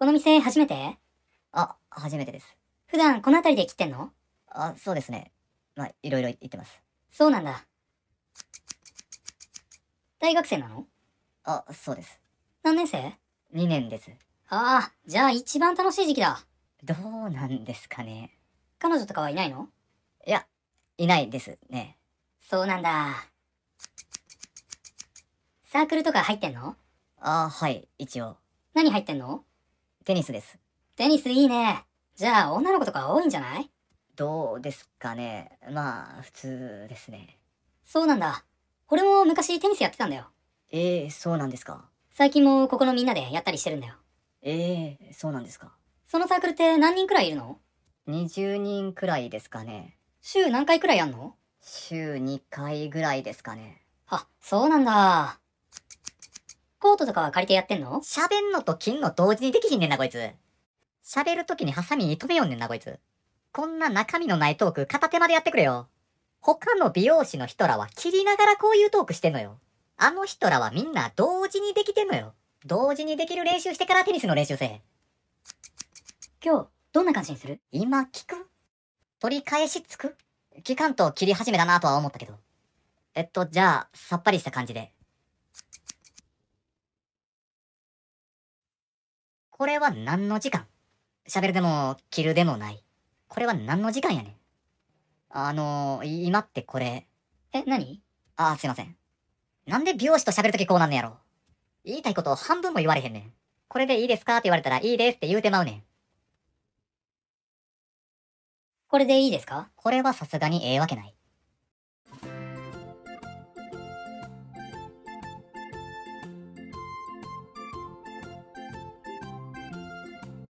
この店初めてあ、初めてです。普段この辺りで切ってんのあ、そうですね。まあ、いろいろ行ってます。そうなんだ。大学生なのあ、そうです。何年生 ?2 年です。ああ、じゃあ一番楽しい時期だ。どうなんですかね。彼女とかはいないのいや、いないですね。そうなんだ。サークルとか入ってんのああ、はい、一応。何入ってんのテニスです。テニスいいね。じゃあ、女の子とか多いんじゃないどうですかね。まあ、普通ですね。そうなんだ。俺も昔テニスやってたんだよ。ええー、そうなんですか。最近もここのみんなでやったりしてるんだよ。ええー、そうなんですか。そのサークルって何人くらいいるの ?20 人くらいですかね。週何回くらいやんの週2回ぐらいですかね。あ、そうなんだ。コートとかは借りてやってんの喋んのと切んの同時にできひんねんなこいつ。喋るときにハサミに止めようねんなこいつ。こんな中身のないトーク片手間でやってくれよ。他の美容師の人らは切りながらこういうトークしてんのよ。あの人らはみんな同時にできてんのよ。同時にできる練習してからテニスの練習せ今日、どんな感じにする今聞く取り返しつく期間と切り始めだなとは思ったけど。えっと、じゃあ、さっぱりした感じで。これは何の時間喋るでも、着るでもない。これは何の時間やねん。あのー、今ってこれ。え、何あ、すいません。なんで美容師と喋るときこうなんねやろ。言いたいことを半分も言われへんねん。これでいいですかって言われたら、いいですって言うてまうねん。これでいいですかこれはさすがにええわけない。